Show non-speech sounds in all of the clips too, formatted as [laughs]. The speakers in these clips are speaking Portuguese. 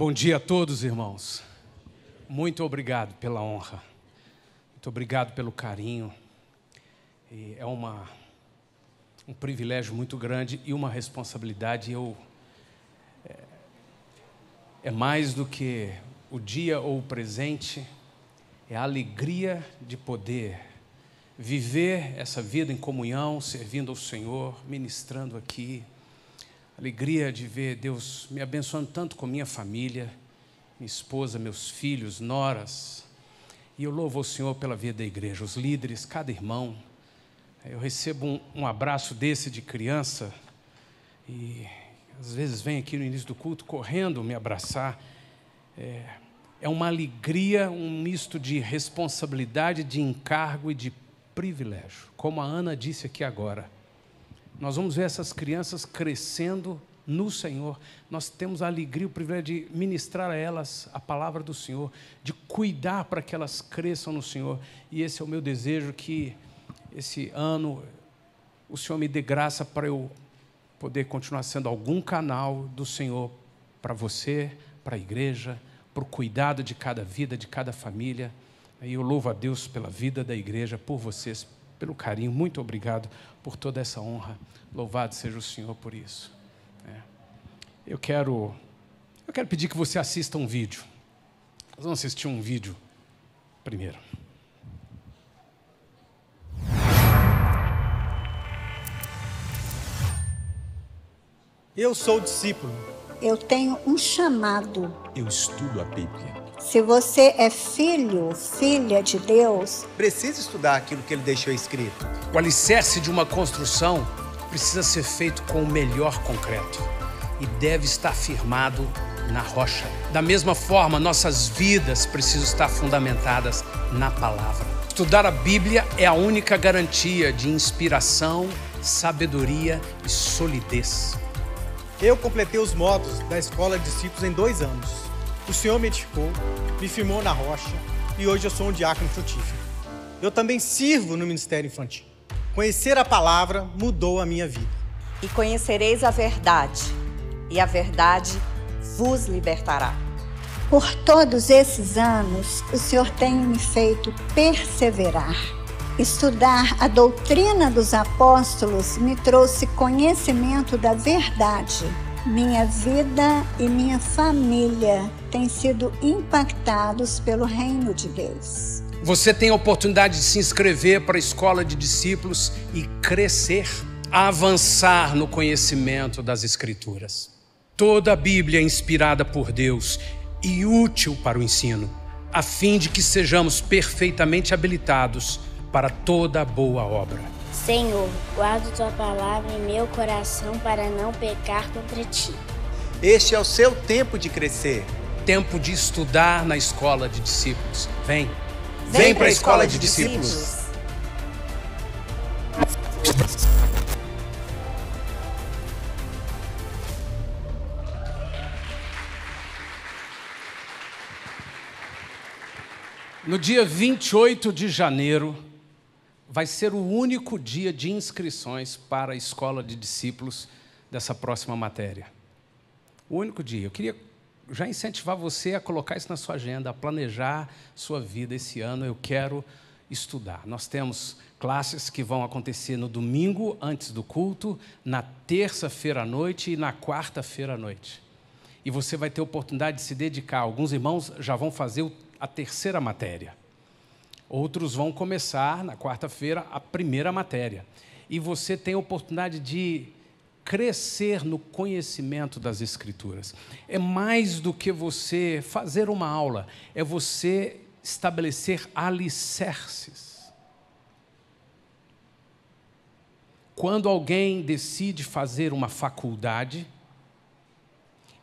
Bom dia a todos, irmãos. Muito obrigado pela honra. Muito obrigado pelo carinho. E é uma, um privilégio muito grande e uma responsabilidade. Eu, é, é mais do que o dia ou o presente, é a alegria de poder viver essa vida em comunhão, servindo ao Senhor, ministrando aqui. Alegria de ver Deus me abençoando tanto com minha família, minha esposa, meus filhos, noras. E eu louvo o Senhor pela vida da igreja, os líderes, cada irmão. Eu recebo um, um abraço desse de criança e às vezes vem aqui no início do culto correndo me abraçar. É, é uma alegria, um misto de responsabilidade, de encargo e de privilégio. Como a Ana disse aqui agora, nós vamos ver essas crianças crescendo no Senhor. Nós temos a alegria, o privilégio de ministrar a elas a palavra do Senhor, de cuidar para que elas cresçam no Senhor. E esse é o meu desejo que esse ano o Senhor me dê graça para eu poder continuar sendo algum canal do Senhor para você, para a igreja, para o cuidado de cada vida, de cada família. E eu louvo a Deus pela vida da igreja, por vocês, pelo carinho, muito obrigado por toda essa honra. Louvado seja o Senhor por isso. É. Eu quero, eu quero pedir que você assista um vídeo. Nós vamos assistir um vídeo primeiro. Eu sou discípulo. Eu tenho um chamado. Eu estudo a Bíblia. Se você é filho, filha de Deus, precisa estudar aquilo que ele deixou escrito. O alicerce de uma construção precisa ser feito com o melhor concreto e deve estar firmado na rocha. Da mesma forma, nossas vidas precisam estar fundamentadas na palavra. Estudar a Bíblia é a única garantia de inspiração, sabedoria e solidez. Eu completei os módulos da Escola de Discípulos em dois anos. O Senhor me edificou, me firmou na rocha e hoje eu sou um diácono frutífero. Eu também sirvo no ministério infantil. Conhecer a palavra mudou a minha vida. E conhecereis a verdade, e a verdade vos libertará. Por todos esses anos, o Senhor tem me feito perseverar. Estudar a doutrina dos apóstolos me trouxe conhecimento da verdade minha vida e minha família têm sido impactados pelo reino de Deus. Você tem a oportunidade de se inscrever para a escola de discípulos e crescer, avançar no conhecimento das Escrituras. Toda a Bíblia é inspirada por Deus e útil para o ensino, a fim de que sejamos perfeitamente habilitados para toda boa obra. Senhor, guardo tua palavra em meu coração para não pecar contra ti. Este é o seu tempo de crescer, tempo de estudar na escola de discípulos. Vem, vem, vem para a escola, escola de, de discípulos. discípulos. No dia 28 de janeiro vai ser o único dia de inscrições para a escola de discípulos dessa próxima matéria. O único dia. Eu queria já incentivar você a colocar isso na sua agenda, a planejar sua vida esse ano. Eu quero estudar. Nós temos classes que vão acontecer no domingo antes do culto, na terça-feira à noite e na quarta-feira à noite. E você vai ter oportunidade de se dedicar. Alguns irmãos já vão fazer a terceira matéria. Outros vão começar na quarta-feira a primeira matéria. E você tem a oportunidade de crescer no conhecimento das Escrituras. É mais do que você fazer uma aula, é você estabelecer alicerces. Quando alguém decide fazer uma faculdade,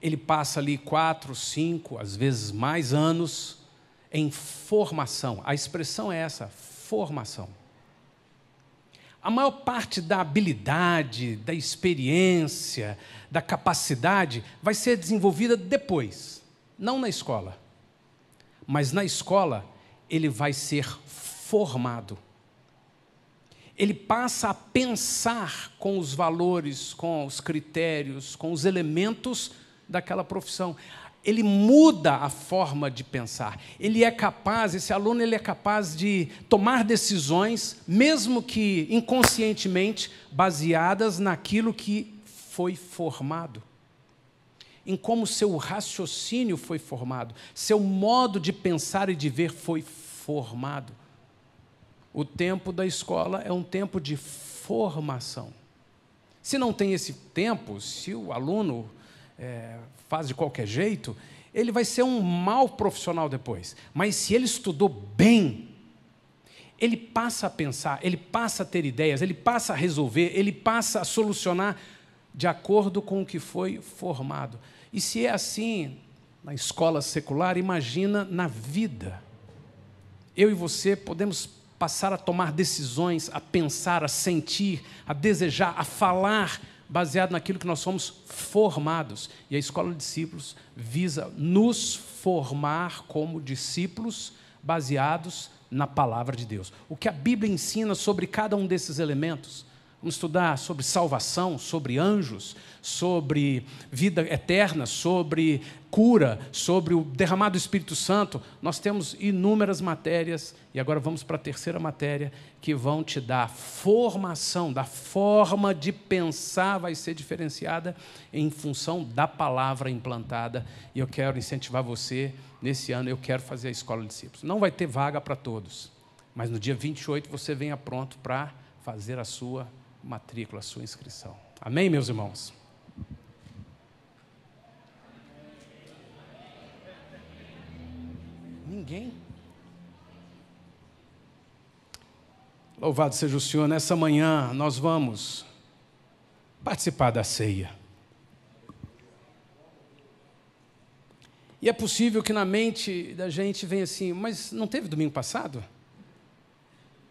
ele passa ali quatro, cinco, às vezes mais anos em formação. A expressão é essa: formação. A maior parte da habilidade, da experiência, da capacidade vai ser desenvolvida depois, não na escola. Mas na escola, ele vai ser formado. Ele passa a pensar com os valores, com os critérios, com os elementos daquela profissão ele muda a forma de pensar. Ele é capaz, esse aluno ele é capaz de tomar decisões, mesmo que inconscientemente, baseadas naquilo que foi formado. Em como seu raciocínio foi formado, seu modo de pensar e de ver foi formado. O tempo da escola é um tempo de formação. Se não tem esse tempo, se o aluno é, faz de qualquer jeito, ele vai ser um mau profissional depois. Mas se ele estudou bem, ele passa a pensar, ele passa a ter ideias, ele passa a resolver, ele passa a solucionar de acordo com o que foi formado. E se é assim na escola secular, imagina na vida. Eu e você podemos passar a tomar decisões, a pensar, a sentir, a desejar, a falar baseado naquilo que nós somos formados. E a escola de discípulos visa nos formar como discípulos baseados na palavra de Deus. O que a Bíblia ensina sobre cada um desses elementos? Vamos estudar sobre salvação, sobre anjos, sobre vida eterna, sobre cura, sobre o derramado do Espírito Santo, nós temos inúmeras matérias e agora vamos para a terceira matéria que vão te dar formação, da forma de pensar vai ser diferenciada em função da palavra implantada. E eu quero incentivar você nesse ano, eu quero fazer a escola de discípulos. Não vai ter vaga para todos, mas no dia 28 você venha pronto para fazer a sua matrícula, a sua inscrição. Amém, meus irmãos. Ninguém. Louvado seja o Senhor, nessa manhã nós vamos participar da ceia. E é possível que na mente da gente venha assim, mas não teve domingo passado?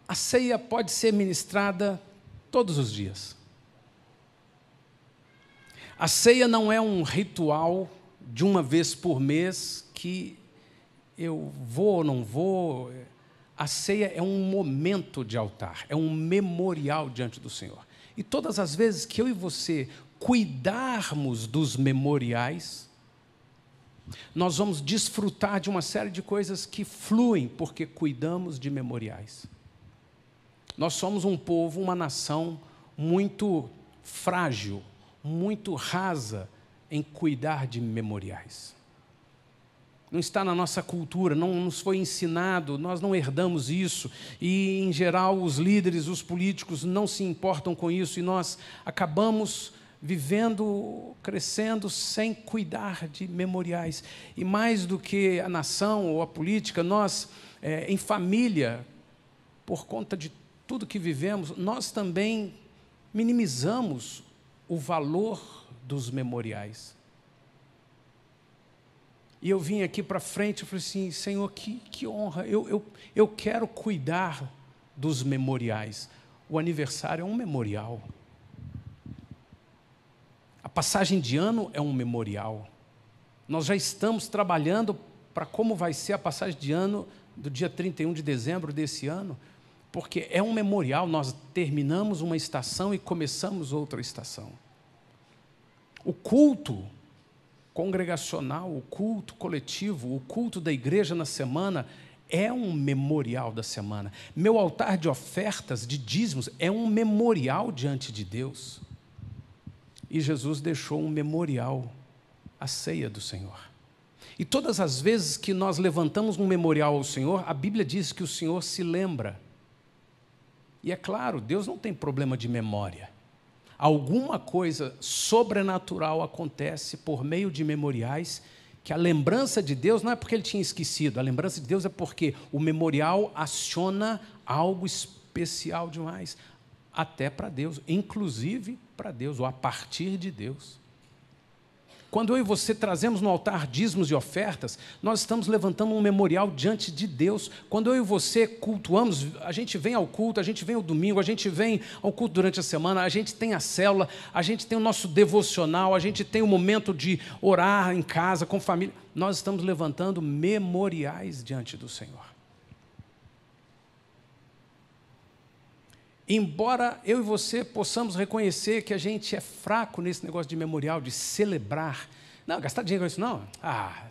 A ceia pode ser ministrada todos os dias. A ceia não é um ritual de uma vez por mês que eu vou ou não vou. A ceia é um momento de altar, é um memorial diante do Senhor. E todas as vezes que eu e você cuidarmos dos memoriais, nós vamos desfrutar de uma série de coisas que fluem porque cuidamos de memoriais. Nós somos um povo, uma nação muito frágil, muito rasa em cuidar de memoriais não está na nossa cultura, não nos foi ensinado, nós não herdamos isso. E, em geral, os líderes, os políticos não se importam com isso e nós acabamos vivendo, crescendo sem cuidar de memoriais. E mais do que a nação ou a política, nós, é, em família, por conta de tudo que vivemos, nós também minimizamos o valor dos memoriais. E eu vim aqui para frente e falei assim: Senhor, que, que honra, eu, eu, eu quero cuidar dos memoriais. O aniversário é um memorial. A passagem de ano é um memorial. Nós já estamos trabalhando para como vai ser a passagem de ano do dia 31 de dezembro desse ano, porque é um memorial. Nós terminamos uma estação e começamos outra estação. O culto congregacional, o culto coletivo, o culto da igreja na semana é um memorial da semana. Meu altar de ofertas, de dízimos, é um memorial diante de Deus. E Jesus deixou um memorial, a ceia do Senhor. E todas as vezes que nós levantamos um memorial ao Senhor, a Bíblia diz que o Senhor se lembra. E é claro, Deus não tem problema de memória alguma coisa sobrenatural acontece por meio de memoriais, que a lembrança de Deus não é porque ele tinha esquecido, a lembrança de Deus é porque o memorial aciona algo especial demais, até para Deus, inclusive para Deus, ou a partir de Deus. Quando eu e você trazemos no altar dízimos e ofertas, nós estamos levantando um memorial diante de Deus. Quando eu e você cultuamos, a gente vem ao culto, a gente vem ao domingo, a gente vem ao culto durante a semana, a gente tem a célula, a gente tem o nosso devocional, a gente tem o momento de orar em casa, com família. Nós estamos levantando memoriais diante do Senhor. Embora eu e você possamos reconhecer que a gente é fraco nesse negócio de memorial, de celebrar. Não, gastar dinheiro com isso, não. Ah,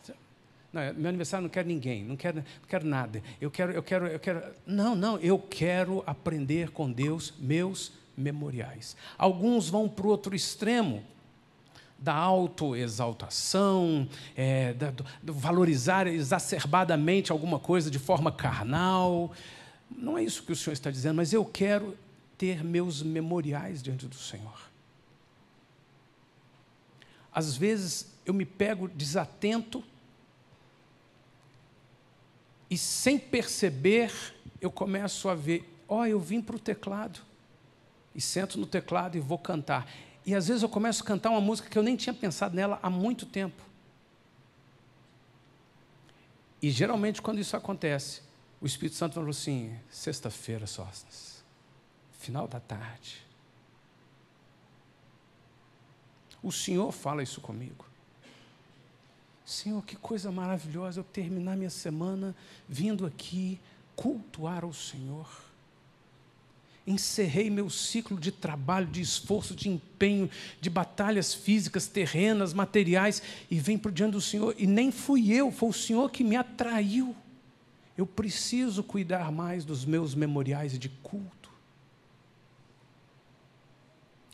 não, é, meu aniversário não quero ninguém, não quero, não quero nada. Eu quero, eu quero, eu quero. Não, não, eu quero aprender com Deus meus memoriais. Alguns vão para o outro extremo da autoexaltação, é, da, do valorizar exacerbadamente alguma coisa de forma carnal. Não é isso que o Senhor está dizendo, mas eu quero ter meus memoriais diante do Senhor. Às vezes eu me pego desatento e sem perceber eu começo a ver, ó, oh, eu vim para o teclado e sento no teclado e vou cantar. E às vezes eu começo a cantar uma música que eu nem tinha pensado nela há muito tempo. E geralmente quando isso acontece, o Espírito Santo falou assim: sexta-feira, sócios final da tarde. O Senhor fala isso comigo. Senhor, que coisa maravilhosa eu terminar minha semana vindo aqui cultuar o Senhor. Encerrei meu ciclo de trabalho, de esforço, de empenho, de batalhas físicas, terrenas, materiais, e vem para diante do Senhor. E nem fui eu, foi o Senhor que me atraiu. Eu preciso cuidar mais dos meus memoriais de culto.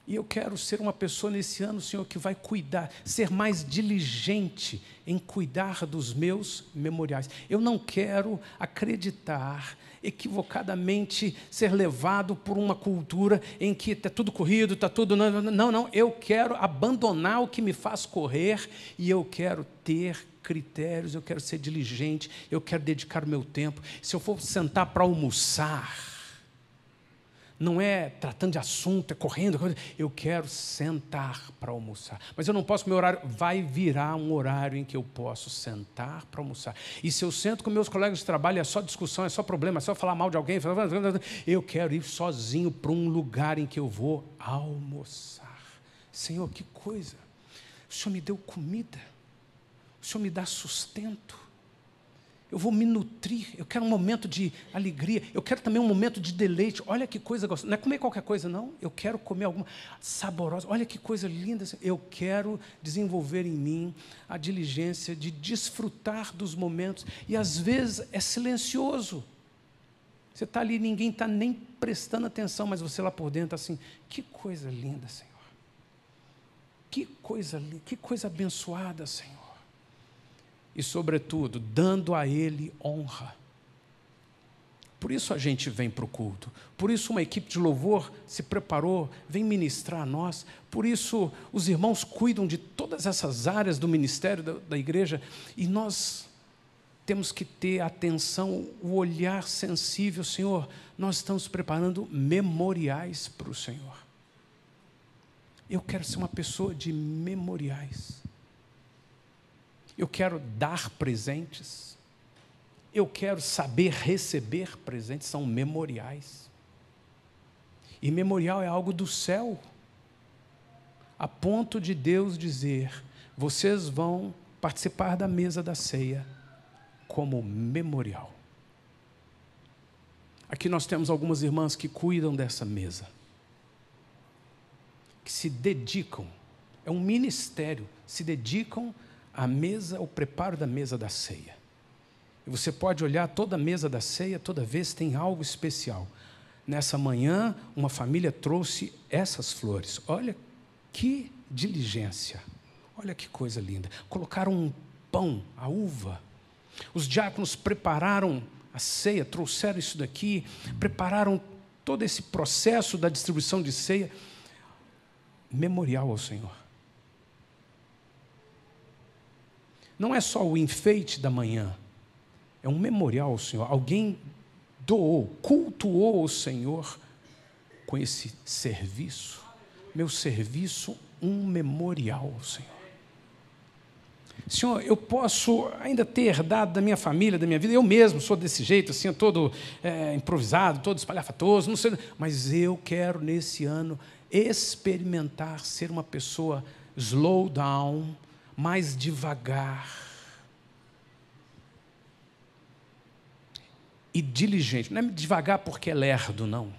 E eu quero ser uma pessoa nesse ano, Senhor, que vai cuidar, ser mais diligente em cuidar dos meus memoriais. Eu não quero acreditar equivocadamente ser levado por uma cultura em que está tudo corrido, está tudo. Não, não, não. Eu quero abandonar o que me faz correr e eu quero ter critérios, eu quero ser diligente, eu quero dedicar o meu tempo. Se eu for sentar para almoçar, não é tratando de assunto, é, é correndo. Eu quero sentar para almoçar. Mas eu não posso meu horário. Vai virar um horário em que eu posso sentar para almoçar. E se eu sento com meus colegas de trabalho, é só discussão, é só problema, é só falar mal de alguém. Eu quero ir sozinho para um lugar em que eu vou almoçar. Senhor, que coisa! O Senhor me deu comida, o Senhor me dá sustento eu vou me nutrir, eu quero um momento de alegria, eu quero também um momento de deleite. Olha que coisa gostosa. Não é comer qualquer coisa, não. Eu quero comer alguma saborosa. Olha que coisa linda. Eu quero desenvolver em mim a diligência de desfrutar dos momentos. E às vezes é silencioso. Você está ali, ninguém está nem prestando atenção, mas você lá por dentro, assim, que coisa linda, Senhor. Que coisa linda, que coisa abençoada, Senhor e, sobretudo, dando a Ele honra. Por isso a gente vem para o culto, por isso uma equipe de louvor se preparou, vem ministrar a nós, por isso os irmãos cuidam de todas essas áreas do ministério da, da igreja e nós temos que ter atenção, o olhar sensível, Senhor. Nós estamos preparando memoriais para o Senhor. Eu quero ser uma pessoa de memoriais. Eu quero dar presentes. Eu quero saber receber presentes. São memoriais. E memorial é algo do céu. A ponto de Deus dizer: vocês vão participar da mesa da ceia como memorial. Aqui nós temos algumas irmãs que cuidam dessa mesa, que se dedicam, é um ministério, se dedicam a mesa, o preparo da mesa da ceia. E você pode olhar toda a mesa da ceia, toda vez tem algo especial. Nessa manhã, uma família trouxe essas flores. Olha que diligência. Olha que coisa linda. Colocaram um pão, a uva. Os diáconos prepararam a ceia, trouxeram isso daqui, prepararam todo esse processo da distribuição de ceia. Memorial ao Senhor. não é só o enfeite da manhã, é um memorial ao Senhor. Alguém doou, cultuou o Senhor com esse serviço. Meu serviço, um memorial ao Senhor. Senhor, eu posso ainda ter herdado da minha família, da minha vida, eu mesmo sou desse jeito, assim, todo é, improvisado, todo espalhafatoso, não sei, mas eu quero nesse ano experimentar ser uma pessoa slow down, mais devagar e diligente. Não é devagar porque é lerdo, não.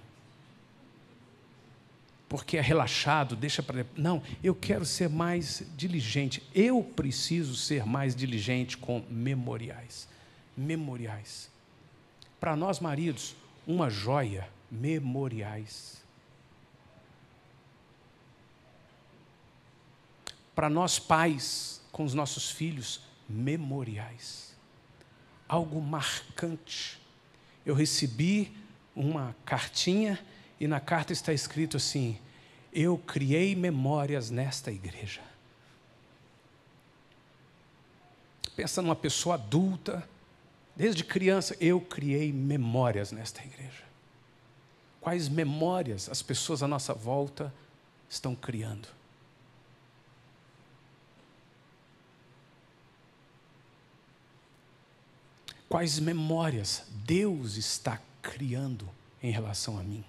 Porque é relaxado, deixa para. Não, eu quero ser mais diligente. Eu preciso ser mais diligente com memoriais. Memoriais. Para nós, maridos, uma joia, memoriais. para nós pais, com os nossos filhos, memoriais. Algo marcante. Eu recebi uma cartinha e na carta está escrito assim: Eu criei memórias nesta igreja. Pensa numa pessoa adulta, desde criança, eu criei memórias nesta igreja. Quais memórias as pessoas à nossa volta estão criando? Quais memórias Deus está criando em relação a mim?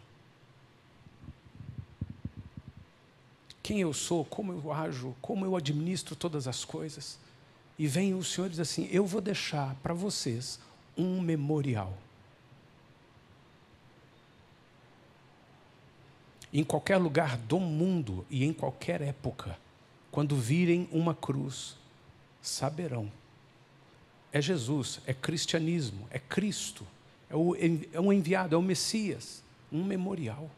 Quem eu sou, como eu ajo, como eu administro todas as coisas. E vem o Senhor e diz assim: Eu vou deixar para vocês um memorial. Em qualquer lugar do mundo e em qualquer época, quando virem uma cruz, saberão é Jesus, é cristianismo, é Cristo, é, o, é um enviado, é o Messias, um memorial.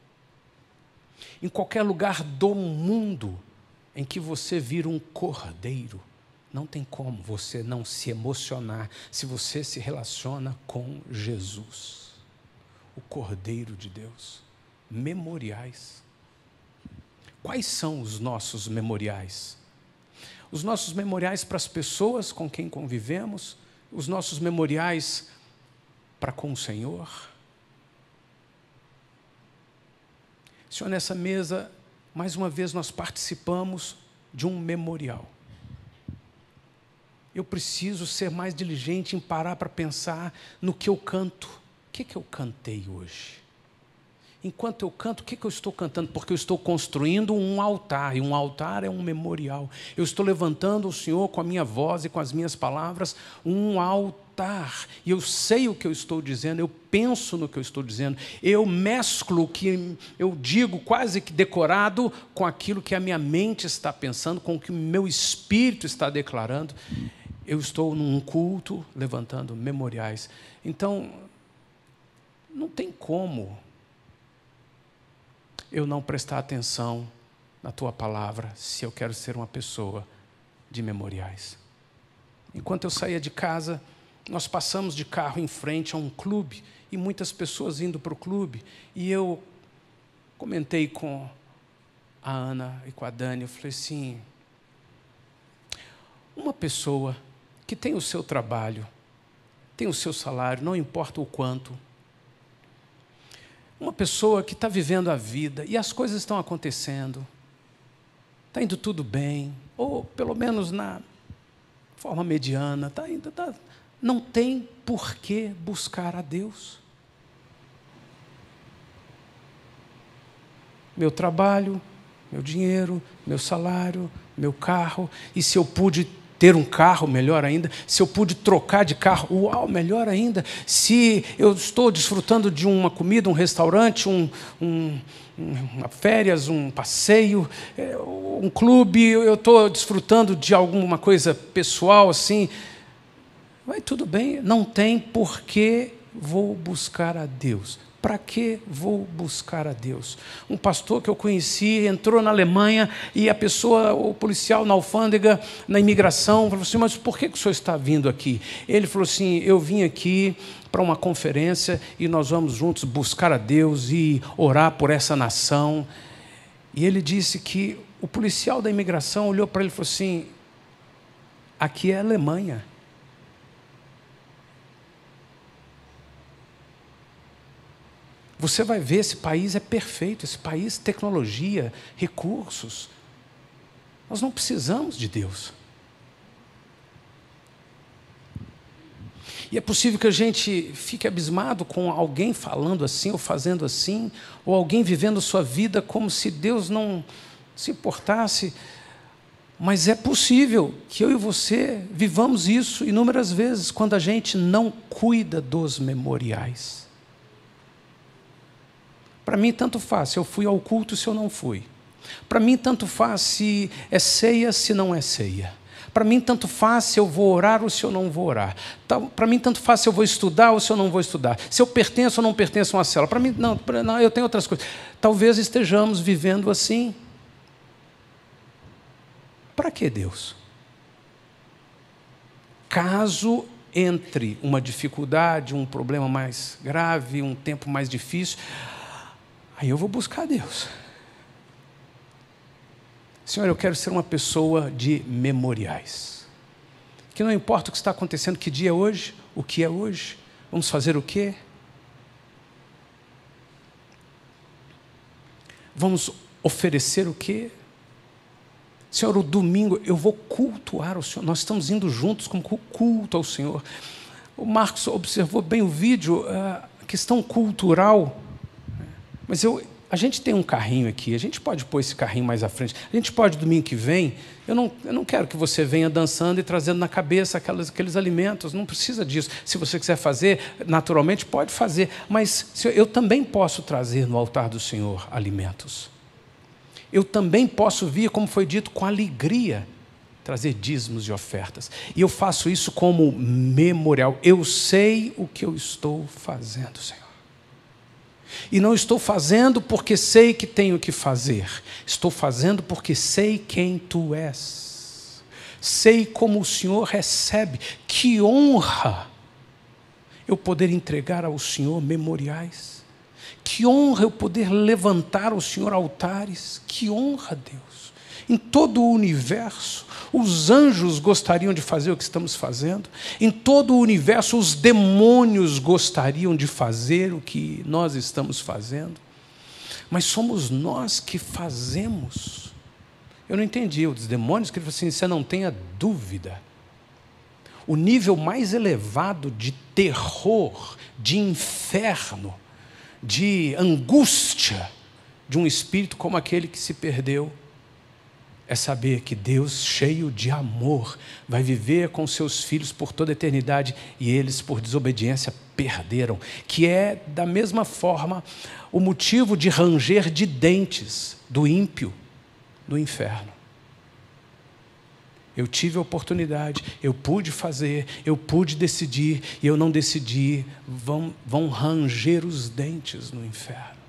Em qualquer lugar do mundo em que você vira um cordeiro, não tem como você não se emocionar se você se relaciona com Jesus, o Cordeiro de Deus. Memoriais. Quais são os nossos memoriais? Os nossos memoriais para as pessoas com quem convivemos, os nossos memoriais para com o Senhor? Senhor, nessa mesa, mais uma vez nós participamos de um memorial. Eu preciso ser mais diligente em parar para pensar no que eu canto. O que, é que eu cantei hoje? Enquanto eu canto, o que, que eu estou cantando? Porque eu estou construindo um altar, e um altar é um memorial. Eu estou levantando o Senhor com a minha voz e com as minhas palavras, um altar. E eu sei o que eu estou dizendo, eu penso no que eu estou dizendo, eu mesclo o que eu digo quase que decorado com aquilo que a minha mente está pensando, com o que o meu espírito está declarando. Eu estou num culto levantando memoriais. Então, não tem como eu não prestar atenção na tua palavra se eu quero ser uma pessoa de memoriais. Enquanto eu saía de casa, nós passamos de carro em frente a um clube e muitas pessoas indo para o clube. E eu comentei com a Ana e com a Dani, eu falei assim: uma pessoa que tem o seu trabalho, tem o seu salário, não importa o quanto, uma pessoa que está vivendo a vida e as coisas estão acontecendo, está indo tudo bem, ou pelo menos na forma mediana, está indo, tá, não tem por que buscar a Deus. Meu trabalho, meu dinheiro, meu salário, meu carro, e se eu pude ter um carro, melhor ainda. Se eu pude trocar de carro, uau, melhor ainda. Se eu estou desfrutando de uma comida, um restaurante, um, um uma férias, um passeio, é, um clube, eu estou desfrutando de alguma coisa pessoal assim. Vai tudo bem, não tem por que vou buscar a Deus para que vou buscar a Deus? Um pastor que eu conheci entrou na Alemanha e a pessoa, o policial na alfândega, na imigração, falou assim: Mas por que, que o senhor está vindo aqui? Ele falou assim: Eu vim aqui para uma conferência e nós vamos juntos buscar a Deus e orar por essa nação. E ele disse que o policial da imigração olhou para ele e falou assim: Aqui é a Alemanha Você vai ver, esse país é perfeito, esse país, tecnologia, recursos. Nós não precisamos de Deus. E é possível que a gente fique abismado com alguém falando assim ou fazendo assim, ou alguém vivendo sua vida como se Deus não se importasse. Mas é possível que eu e você vivamos isso inúmeras vezes quando a gente não cuida dos memoriais. Para mim, tanto faz se eu fui ao culto, se eu não fui. Para mim, tanto faz se é ceia, se não é ceia. Para mim, tanto faz se eu vou orar ou se eu não vou orar. Para mim, tanto faz se eu vou estudar ou se eu não vou estudar. Se eu pertenço ou não pertenço a uma célula. Para mim, não, não, eu tenho outras coisas. Talvez estejamos vivendo assim. Para que Deus? Caso entre uma dificuldade, um problema mais grave, um tempo mais difícil, Aí eu vou buscar Deus. Senhor, eu quero ser uma pessoa de memoriais. Que não importa o que está acontecendo, que dia é hoje, o que é hoje, vamos fazer o quê? Vamos oferecer o quê? Senhor, o domingo eu vou cultuar o Senhor. Nós estamos indo juntos como culto ao Senhor. O Marcos observou bem o vídeo, a ah, questão cultural mas eu, a gente tem um carrinho aqui, a gente pode pôr esse carrinho mais à frente. A gente pode, domingo que vem, eu não, eu não quero que você venha dançando e trazendo na cabeça aquelas, aqueles alimentos, não precisa disso. Se você quiser fazer, naturalmente pode fazer, mas eu também posso trazer no altar do Senhor alimentos. Eu também posso vir, como foi dito, com alegria trazer dízimos e ofertas. E eu faço isso como memorial. Eu sei o que eu estou fazendo, Senhor. E não estou fazendo porque sei que tenho que fazer. Estou fazendo porque sei quem tu és. Sei como o Senhor recebe. Que honra eu poder entregar ao Senhor memoriais. Que honra eu poder levantar ao Senhor altares. Que honra, Deus. Em todo o universo, os anjos gostariam de fazer o que estamos fazendo. Em todo o universo, os demônios gostariam de fazer o que nós estamos fazendo. Mas somos nós que fazemos. Eu não entendi. Os demônios, que ele falou assim: você não tenha dúvida. O nível mais elevado de terror, de inferno, de angústia de um espírito como aquele que se perdeu é saber que Deus, cheio de amor, vai viver com seus filhos por toda a eternidade e eles, por desobediência, perderam. Que é, da mesma forma, o motivo de ranger de dentes do ímpio no inferno. Eu tive a oportunidade, eu pude fazer, eu pude decidir e eu não decidi. Vão, vão ranger os dentes no inferno.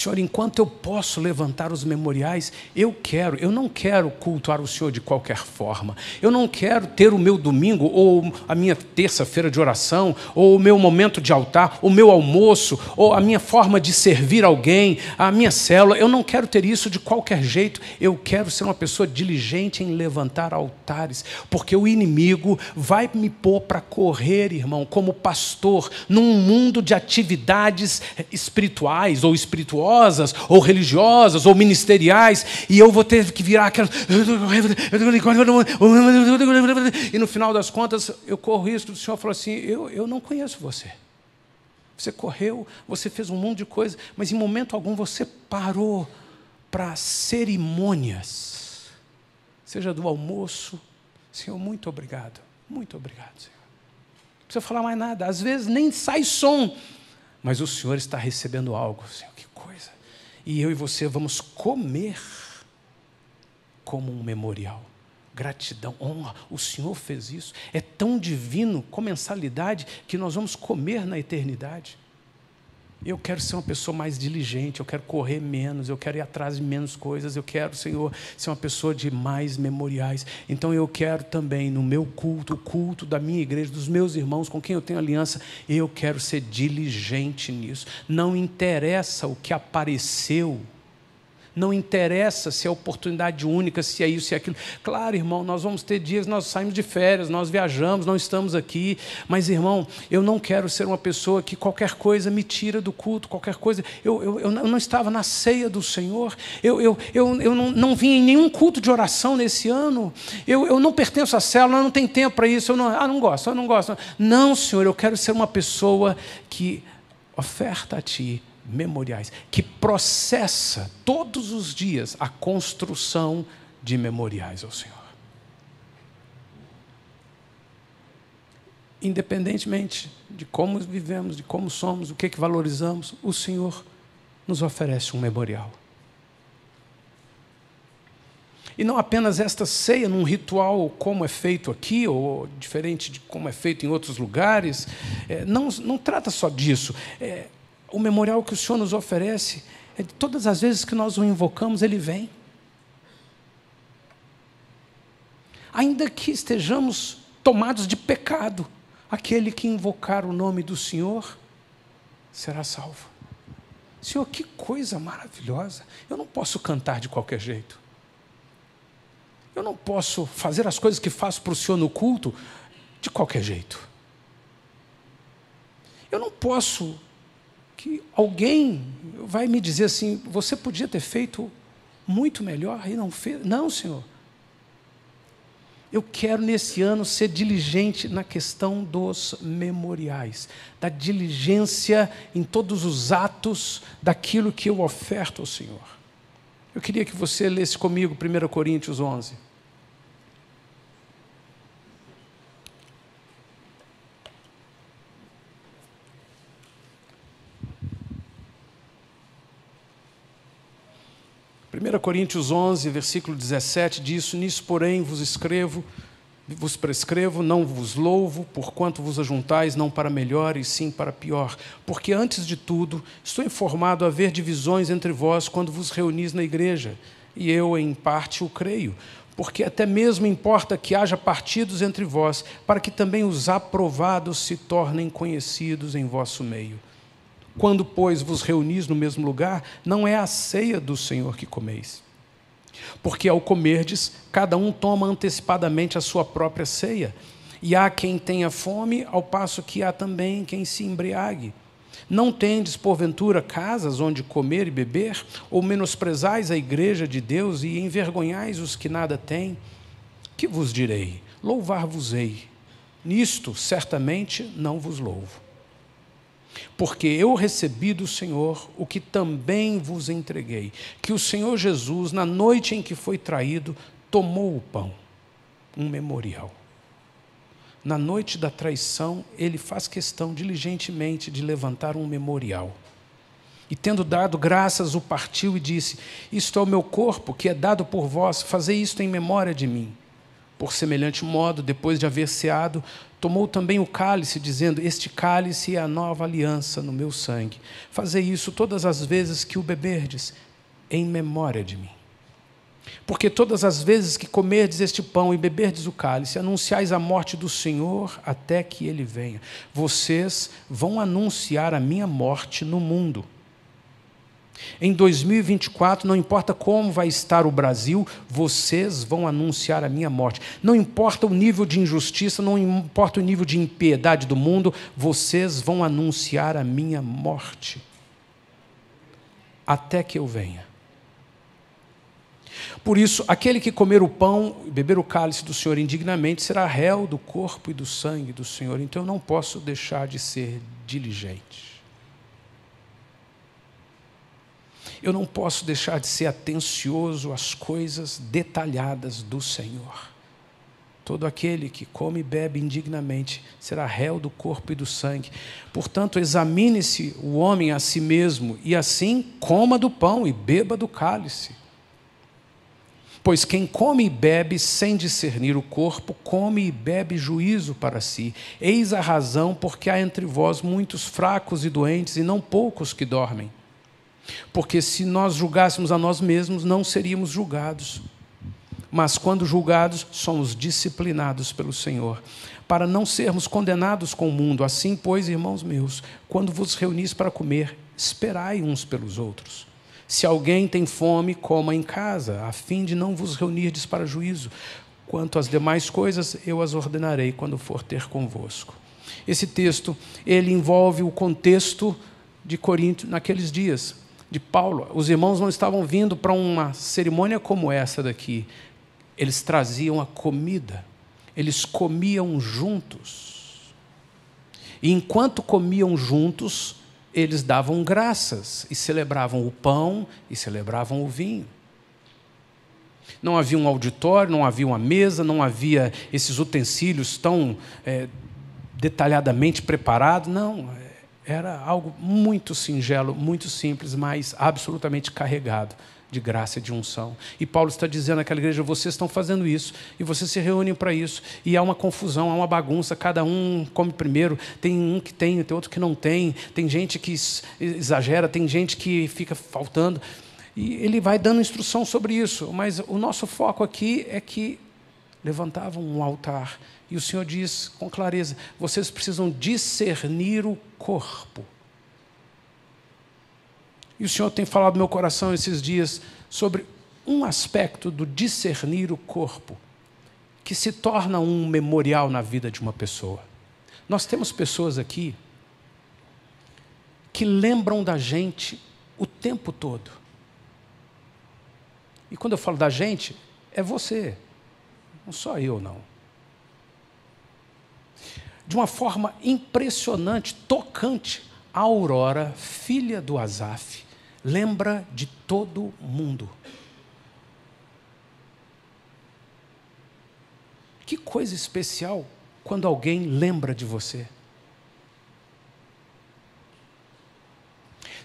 Senhor, enquanto eu posso levantar os memoriais, eu quero, eu não quero cultuar o Senhor de qualquer forma. Eu não quero ter o meu domingo, ou a minha terça-feira de oração, ou o meu momento de altar, o meu almoço, ou a minha forma de servir alguém, a minha célula. Eu não quero ter isso de qualquer jeito. Eu quero ser uma pessoa diligente em levantar altares, porque o inimigo vai me pôr para correr, irmão, como pastor, num mundo de atividades espirituais ou espirituais religiosas, ou religiosas, ou ministeriais, e eu vou ter que virar aquela. E no final das contas, eu corro risco. O Senhor falou assim: eu, eu não conheço você. Você correu, você fez um monte de coisa, mas em momento algum você parou para cerimônias, seja do almoço. Senhor, muito obrigado, muito obrigado, Senhor. Não precisa falar mais nada, às vezes nem sai som, mas o Senhor está recebendo algo, Senhor, que e eu e você vamos comer como um memorial. Gratidão, honra, o Senhor fez isso. É tão divino, comensalidade, que nós vamos comer na eternidade. Eu quero ser uma pessoa mais diligente, eu quero correr menos, eu quero ir atrás de menos coisas, eu quero, Senhor, ser uma pessoa de mais memoriais. Então eu quero também, no meu culto, o culto da minha igreja, dos meus irmãos com quem eu tenho aliança, eu quero ser diligente nisso. Não interessa o que apareceu não interessa se é oportunidade única, se é isso, se é aquilo. Claro, irmão, nós vamos ter dias, nós saímos de férias, nós viajamos, não estamos aqui. Mas, irmão, eu não quero ser uma pessoa que qualquer coisa me tira do culto, qualquer coisa. Eu, eu, eu não estava na ceia do Senhor, eu, eu, eu, eu não, não vim em nenhum culto de oração nesse ano, eu, eu não pertenço à célula, não tenho tempo para isso, eu não, ah, não gosto, eu ah, não gosto. Não, Senhor, eu quero ser uma pessoa que oferta a Ti memoriais, que processa todos os dias a construção de memoriais ao Senhor. Independentemente de como vivemos, de como somos, o que, que valorizamos, o Senhor nos oferece um memorial. E não apenas esta ceia num ritual como é feito aqui, ou diferente de como é feito em outros lugares. É, não, não trata só disso. É, o memorial que o Senhor nos oferece é de todas as vezes que nós o invocamos, ele vem. Ainda que estejamos tomados de pecado, aquele que invocar o nome do Senhor será salvo. Senhor, que coisa maravilhosa! Eu não posso cantar de qualquer jeito. Eu não posso fazer as coisas que faço para o Senhor no culto de qualquer jeito. Eu não posso que alguém vai me dizer assim: você podia ter feito muito melhor e não fez. Não, Senhor. Eu quero nesse ano ser diligente na questão dos memoriais, da diligência em todos os atos daquilo que eu oferto ao Senhor. Eu queria que você lesse comigo 1 Coríntios 11. 1 Coríntios 11, versículo 17 diz: Nisso, porém, vos escrevo, vos prescrevo, não vos louvo, porquanto vos ajuntais não para melhor e sim para pior. Porque antes de tudo, estou informado a haver divisões entre vós quando vos reunis na igreja, e eu, em parte, o creio. Porque até mesmo importa que haja partidos entre vós, para que também os aprovados se tornem conhecidos em vosso meio. Quando, pois, vos reunis no mesmo lugar, não é a ceia do Senhor que comeis. Porque ao comerdes, cada um toma antecipadamente a sua própria ceia. E há quem tenha fome, ao passo que há também quem se embriague. Não tendes, porventura, casas onde comer e beber? Ou menosprezais a igreja de Deus e envergonhais os que nada têm? Que vos direi? Louvar-vos-ei. Nisto, certamente, não vos louvo. Porque eu recebi do Senhor o que também vos entreguei: que o Senhor Jesus, na noite em que foi traído, tomou o pão, um memorial. Na noite da traição, ele faz questão diligentemente de levantar um memorial. E tendo dado graças, o partiu e disse: Isto é o meu corpo, que é dado por vós, fazei isto em memória de mim. Por semelhante modo, depois de haver ceado, tomou também o cálice, dizendo: Este cálice é a nova aliança no meu sangue. Fazei isso todas as vezes que o beberdes, em memória de mim. Porque todas as vezes que comerdes este pão e beberdes o cálice, anunciais a morte do Senhor até que ele venha. Vocês vão anunciar a minha morte no mundo em 2024, não importa como vai estar o Brasil, vocês vão anunciar a minha morte. Não importa o nível de injustiça, não importa o nível de impiedade do mundo, vocês vão anunciar a minha morte. Até que eu venha. Por isso, aquele que comer o pão e beber o cálice do Senhor indignamente será réu do corpo e do sangue do Senhor. Então eu não posso deixar de ser diligente. Eu não posso deixar de ser atencioso às coisas detalhadas do Senhor. Todo aquele que come e bebe indignamente será réu do corpo e do sangue. Portanto, examine-se o homem a si mesmo, e assim coma do pão e beba do cálice. Pois quem come e bebe sem discernir o corpo, come e bebe juízo para si. Eis a razão porque há entre vós muitos fracos e doentes, e não poucos que dormem. Porque se nós julgássemos a nós mesmos, não seríamos julgados. Mas quando julgados, somos disciplinados pelo Senhor, para não sermos condenados com o mundo. Assim, pois, irmãos meus, quando vos reunis para comer, esperai uns pelos outros. Se alguém tem fome, coma em casa, a fim de não vos reunirdes para juízo. Quanto às demais coisas, eu as ordenarei quando for ter convosco. Esse texto, ele envolve o contexto de Corinto naqueles dias de Paulo. Os irmãos não estavam vindo para uma cerimônia como essa daqui. Eles traziam a comida. Eles comiam juntos. E enquanto comiam juntos, eles davam graças e celebravam o pão e celebravam o vinho. Não havia um auditório, não havia uma mesa, não havia esses utensílios tão é, detalhadamente preparados, não. Era algo muito singelo, muito simples, mas absolutamente carregado de graça e de unção. E Paulo está dizendo àquela igreja: vocês estão fazendo isso, e vocês se reúnem para isso, e há uma confusão, há uma bagunça, cada um come primeiro, tem um que tem, tem outro que não tem, tem gente que exagera, tem gente que fica faltando. E ele vai dando instrução sobre isso, mas o nosso foco aqui é que levantavam um altar e o Senhor diz com clareza: vocês precisam discernir o corpo. E o Senhor tem falado no meu coração esses dias sobre um aspecto do discernir o corpo, que se torna um memorial na vida de uma pessoa. Nós temos pessoas aqui que lembram da gente o tempo todo. E quando eu falo da gente, é você, não só eu, não de uma forma impressionante, tocante, a Aurora, filha do Azaf, lembra de todo mundo. Que coisa especial quando alguém lembra de você.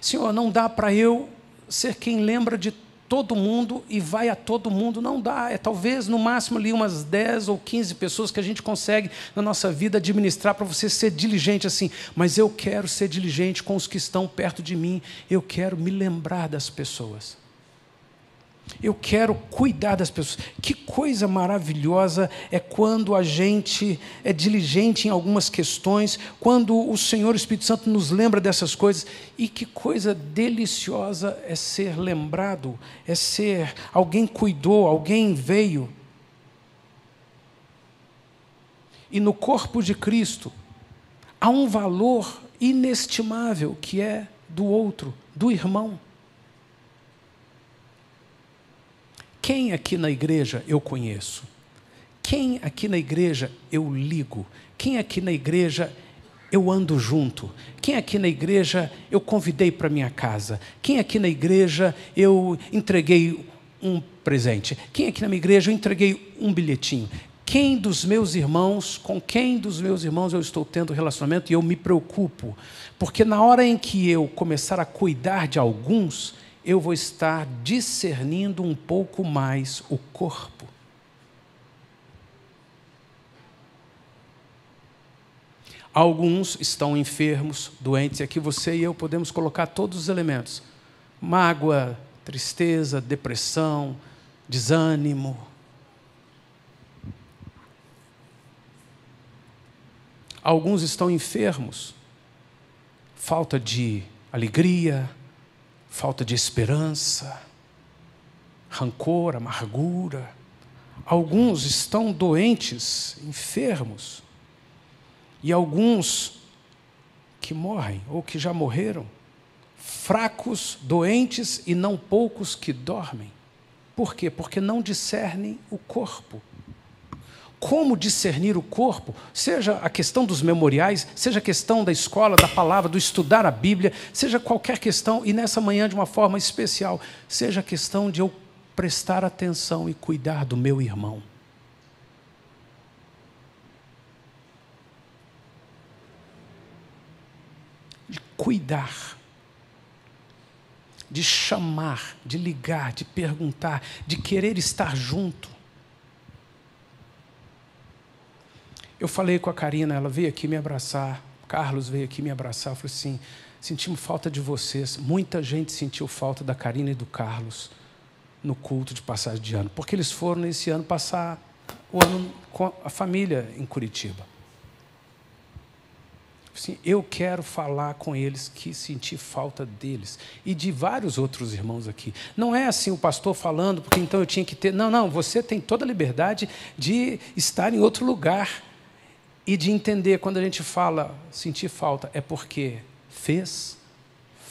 Senhor, não dá para eu ser quem lembra de todo mundo e vai a todo mundo. Não dá. É talvez no máximo ali umas 10 ou 15 pessoas que a gente consegue na nossa vida administrar para você ser diligente assim. Mas eu quero ser diligente com os que estão perto de mim. Eu quero me lembrar das pessoas. Eu quero cuidar das pessoas. Que coisa maravilhosa é quando a gente é diligente em algumas questões, quando o Senhor Espírito Santo nos lembra dessas coisas. E que coisa deliciosa é ser lembrado, é ser alguém cuidou, alguém veio. E no corpo de Cristo há um valor inestimável que é do outro, do irmão. Quem aqui na igreja eu conheço? Quem aqui na igreja eu ligo? Quem aqui na igreja eu ando junto? Quem aqui na igreja eu convidei para minha casa? Quem aqui na igreja eu entreguei um presente? Quem aqui na minha igreja eu entreguei um bilhetinho? Quem dos meus irmãos, com quem dos meus irmãos eu estou tendo relacionamento e eu me preocupo? Porque na hora em que eu começar a cuidar de alguns, eu vou estar discernindo um pouco mais o corpo. Alguns estão enfermos, doentes, e aqui você e eu podemos colocar todos os elementos: mágoa, tristeza, depressão, desânimo. Alguns estão enfermos, falta de alegria, falta de esperança, rancor, amargura. Alguns estão doentes, enfermos, e alguns que morrem ou que já morreram, fracos, doentes e não poucos que dormem. Por quê? Porque não discernem o corpo como discernir o corpo, seja a questão dos memoriais, seja a questão da escola, da palavra, do estudar a Bíblia, seja qualquer questão, e nessa manhã de uma forma especial, seja a questão de eu prestar atenção e cuidar do meu irmão. De cuidar, de chamar, de ligar, de perguntar, de querer estar junto Eu falei com a Karina, ela veio aqui me abraçar, Carlos veio aqui me abraçar, Falei assim: sentimos falta de vocês. Muita gente sentiu falta da Karina e do Carlos no culto de passagem de ano, porque eles foram esse ano passar o ano com a família em Curitiba. Assim, eu quero falar com eles que senti falta deles e de vários outros irmãos aqui. Não é assim o pastor falando, porque então eu tinha que ter. Não, não, você tem toda a liberdade de estar em outro lugar e de entender quando a gente fala sentir falta, é porque fez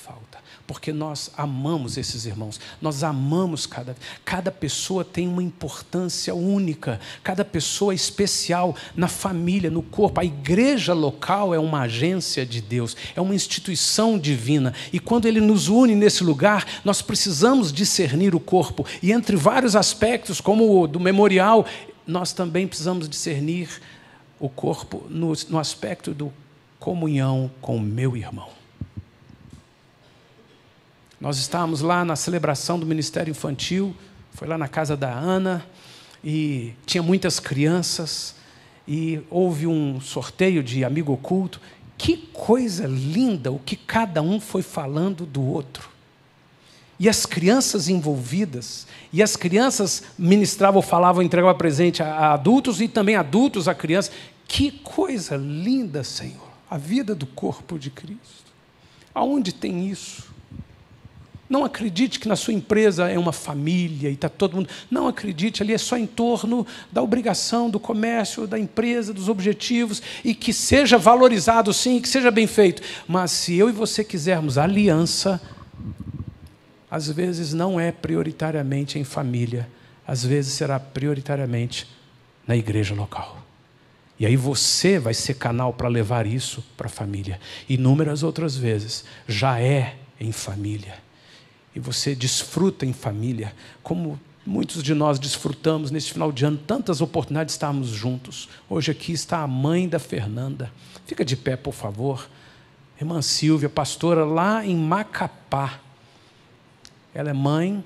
falta. Porque nós amamos esses irmãos, nós amamos cada. Cada pessoa tem uma importância única, cada pessoa é especial na família, no corpo. A igreja local é uma agência de Deus, é uma instituição divina. E quando ele nos une nesse lugar, nós precisamos discernir o corpo. E entre vários aspectos, como o do memorial, nós também precisamos discernir o corpo no, no aspecto do comunhão com o meu irmão. Nós estávamos lá na celebração do Ministério Infantil, foi lá na casa da Ana, e tinha muitas crianças, e houve um sorteio de amigo oculto. Que coisa linda o que cada um foi falando do outro. E as crianças envolvidas, e as crianças ministravam, falavam, entregavam presente a, a adultos e também adultos a crianças. Que coisa linda, Senhor, a vida do corpo de Cristo. Aonde tem isso? Não acredite que na sua empresa é uma família e está todo mundo. Não acredite, ali é só em torno da obrigação, do comércio, da empresa, dos objetivos, e que seja valorizado sim, que seja bem feito. Mas se eu e você quisermos aliança, às vezes não é prioritariamente em família, às vezes será prioritariamente na igreja local. E aí você vai ser canal para levar isso para a família. Inúmeras outras vezes já é em família. E você desfruta em família, como muitos de nós desfrutamos nesse final de ano, tantas oportunidades de estarmos juntos. Hoje aqui está a mãe da Fernanda. Fica de pé, por favor. Irmã Silvia, pastora lá em Macapá. Ela é mãe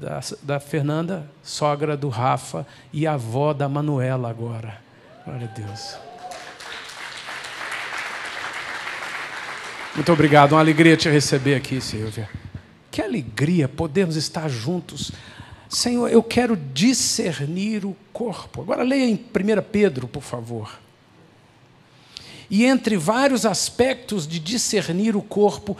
da, da Fernanda, sogra do Rafa e avó da Manuela agora. Glória a Deus. Muito obrigado, uma alegria te receber aqui, Silvia. Que alegria podermos estar juntos. Senhor, eu quero discernir o corpo. Agora leia em 1 Pedro, por favor. E entre vários aspectos de discernir o corpo,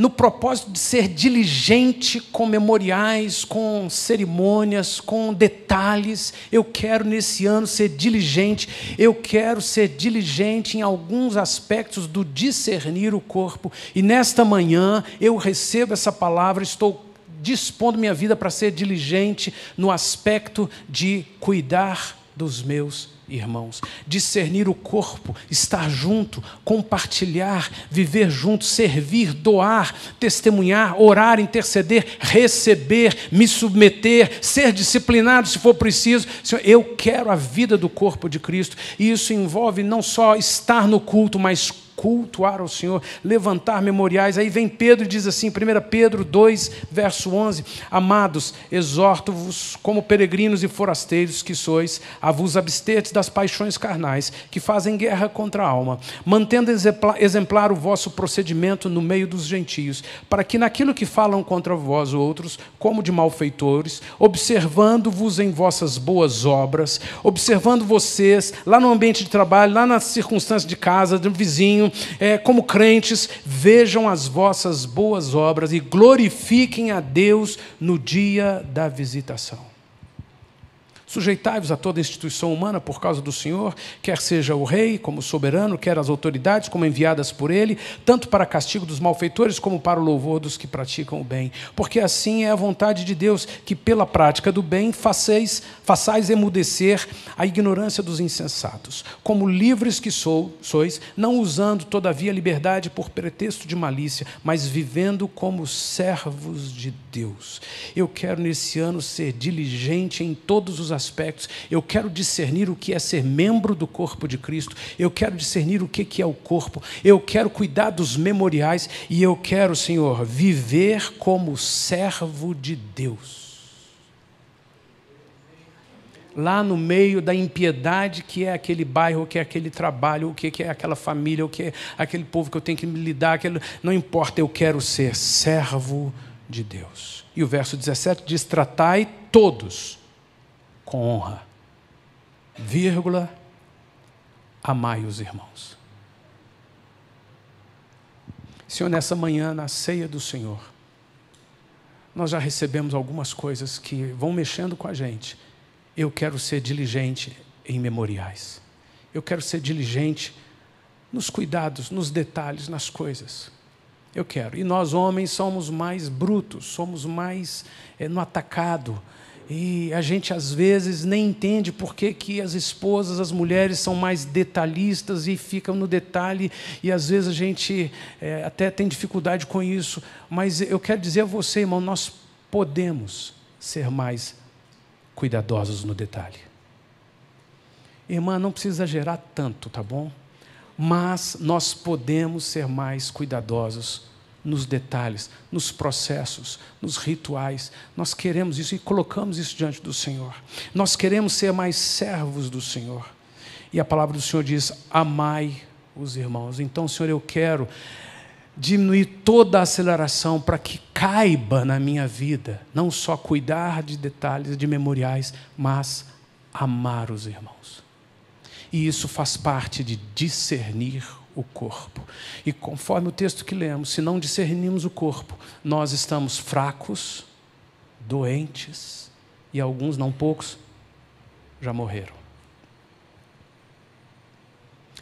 no propósito de ser diligente com memoriais, com cerimônias, com detalhes. Eu quero nesse ano ser diligente, eu quero ser diligente em alguns aspectos do discernir o corpo. E nesta manhã eu recebo essa palavra, estou dispondo minha vida para ser diligente no aspecto de cuidar dos meus irmãos. Discernir o corpo, estar junto, compartilhar, viver junto, servir, doar, testemunhar, orar, interceder, receber, me submeter, ser disciplinado se for preciso. Senhor, eu quero a vida do corpo de Cristo. E isso envolve não só estar no culto, mas cultuar ao Senhor, levantar memoriais. Aí vem Pedro e diz assim, 1 Pedro 2, verso 11: Amados, exorto-vos, como peregrinos e forasteiros que sois, a vos absterdes das paixões carnais, que fazem guerra contra a alma, mantendo exemplar o vosso procedimento no meio dos gentios, para que naquilo que falam contra vós outros, como de malfeitores, observando-vos em vossas boas obras, observando vocês lá no ambiente de trabalho, lá nas circunstâncias de casa, de um vizinho, é, como crentes, vejam as vossas boas obras e glorifiquem a Deus no dia da visitação. Sujeitai-vos a toda instituição humana por causa do Senhor, quer seja o rei como soberano, quer as autoridades como enviadas por ele, tanto para castigo dos malfeitores como para o louvor dos que praticam o bem. Porque assim é a vontade de Deus, que pela prática do bem façais façais emudecer a ignorância dos insensatos. Como livres que sou, sois, não usando todavia a liberdade por pretexto de malícia, mas vivendo como servos de Deus. Eu quero nesse ano ser diligente em todos os aspectos. Eu quero discernir o que é ser membro do corpo de Cristo. Eu quero discernir o que é o corpo. Eu quero cuidar dos memoriais. E eu quero, Senhor, viver como servo de Deus lá no meio da impiedade que é aquele bairro, que é aquele trabalho, o que é aquela família, o que é aquele povo que eu tenho que lidar, aquele... não importa, eu quero ser servo de Deus. E o verso 17 diz: tratai todos com honra, vírgula, amai os irmãos. Senhor, nessa manhã, na ceia do Senhor, nós já recebemos algumas coisas que vão mexendo com a gente. Eu quero ser diligente em memoriais. Eu quero ser diligente nos cuidados, nos detalhes, nas coisas. Eu quero. E nós, homens, somos mais brutos, somos mais é, no atacado, e a gente às vezes nem entende por que, que as esposas, as mulheres são mais detalhistas e ficam no detalhe, e às vezes a gente é, até tem dificuldade com isso. Mas eu quero dizer a você, irmão, nós podemos ser mais cuidadosos no detalhe. Irmã, não precisa exagerar tanto, tá bom? Mas nós podemos ser mais cuidadosos nos detalhes, nos processos, nos rituais. Nós queremos isso e colocamos isso diante do Senhor. Nós queremos ser mais servos do Senhor. E a palavra do Senhor diz: amai os irmãos. Então, Senhor, eu quero diminuir toda a aceleração para que caiba na minha vida, não só cuidar de detalhes, de memoriais, mas amar os irmãos. E isso faz parte de discernir o corpo. E conforme o texto que lemos, se não discernimos o corpo, nós estamos fracos, doentes e alguns, não poucos, já morreram.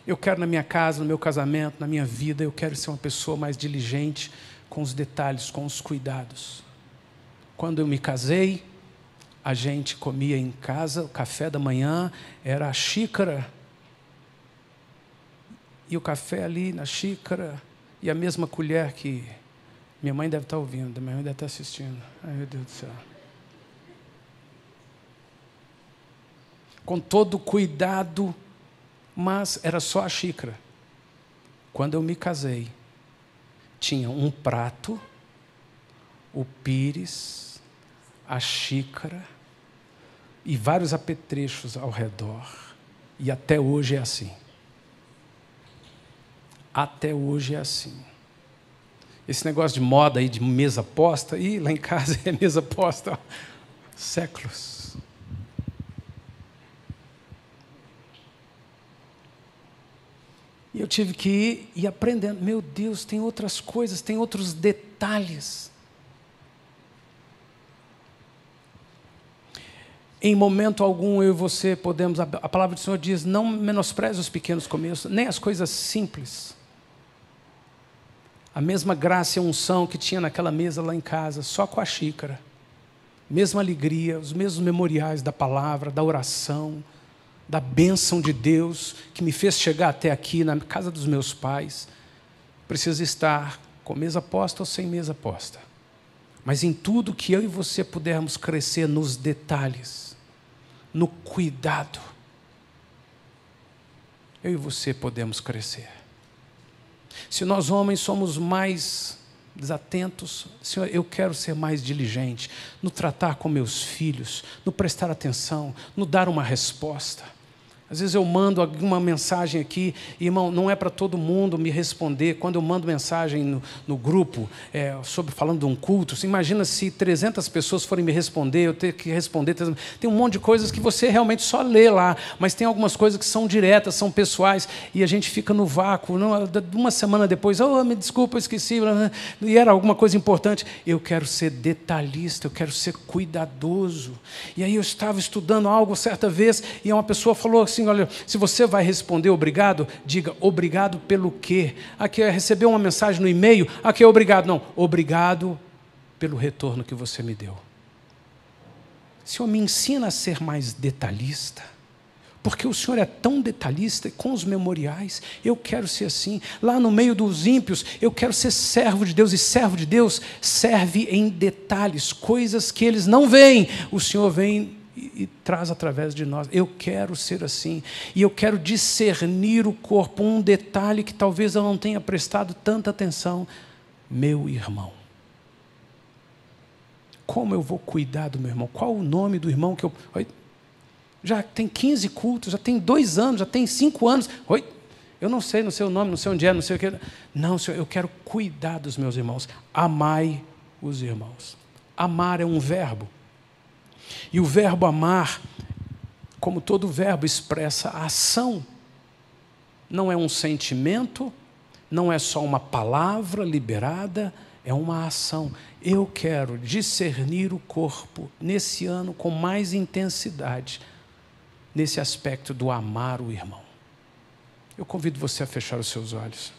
Eu quero na minha casa, no meu casamento, na minha vida, eu quero ser uma pessoa mais diligente com os detalhes, com os cuidados. Quando eu me casei, a gente comia em casa, o café da manhã era a xícara e o café ali na xícara, e a mesma colher que minha mãe deve estar tá ouvindo, minha mãe deve estar tá assistindo. Ai, meu Deus do céu. Com todo cuidado, mas era só a xícara. Quando eu me casei, tinha um prato, o pires, a xícara e vários apetrechos ao redor. E até hoje é assim. Até hoje é assim. Esse negócio de moda aí de mesa posta, e lá em casa [laughs] é mesa posta ó, séculos. E eu tive que ir, ir aprendendo. Meu Deus, tem outras coisas, tem outros detalhes. Em momento algum eu e você podemos, a palavra do Senhor diz: não menospreze os pequenos começos, nem as coisas simples a mesma graça e unção que tinha naquela mesa lá em casa, só com a xícara. Mesma alegria, os mesmos memoriais da palavra, da oração, da bênção de Deus que me fez chegar até aqui, na casa dos meus pais. Precisa estar com mesa posta ou sem mesa posta. Mas em tudo que eu e você pudermos crescer nos detalhes, no cuidado, eu e você podemos crescer. Se nós homens somos mais desatentos, Senhor, eu quero ser mais diligente no tratar com meus filhos, no prestar atenção, no dar uma resposta. Às vezes eu mando alguma mensagem aqui, irmão, não é para todo mundo me responder. Quando eu mando mensagem no, no grupo, é, sobre falando de um culto, imagina se 300 pessoas forem me responder, eu ter que responder. Tem um monte de coisas que você realmente só lê lá, mas tem algumas coisas que são diretas, são pessoais, e a gente fica no vácuo. Uma semana depois, oh, me desculpa, eu esqueci, e era alguma coisa importante. Eu quero ser detalhista, eu quero ser cuidadoso. E aí eu estava estudando algo certa vez, e uma pessoa falou assim, assim: olha, se você vai responder obrigado, diga obrigado pelo quê? Aqui recebeu uma mensagem no e-mail, aqui é obrigado. Não, obrigado pelo retorno que você me deu. O Senhor, me ensina a ser mais detalhista. Porque o Senhor é tão detalhista com os memoriais, eu quero ser assim. Lá no meio dos ímpios, eu quero ser servo de Deus, e servo de Deus serve em detalhes, coisas que eles não veem. O Senhor vem e, traz através de nós. Eu quero ser assim. E eu quero discernir o corpo. Um detalhe que talvez eu não tenha prestado tanta atenção. Meu irmão. Como eu vou cuidar do meu irmão? Qual o nome do irmão que eu. Oi? Já tem 15 cultos, já tem dois anos, já tem cinco anos. Oi? Eu não sei, não sei o nome, não sei onde é, não sei o que. Não, senhor, eu quero cuidar dos meus irmãos. Amai os irmãos. Amar é um verbo. E o verbo amar, como todo verbo, expressa a ação. Não é um sentimento, não é só uma palavra liberada, é uma ação. Eu quero discernir o corpo nesse ano com mais intensidade, nesse aspecto do amar o irmão. Eu convido você a fechar os seus olhos.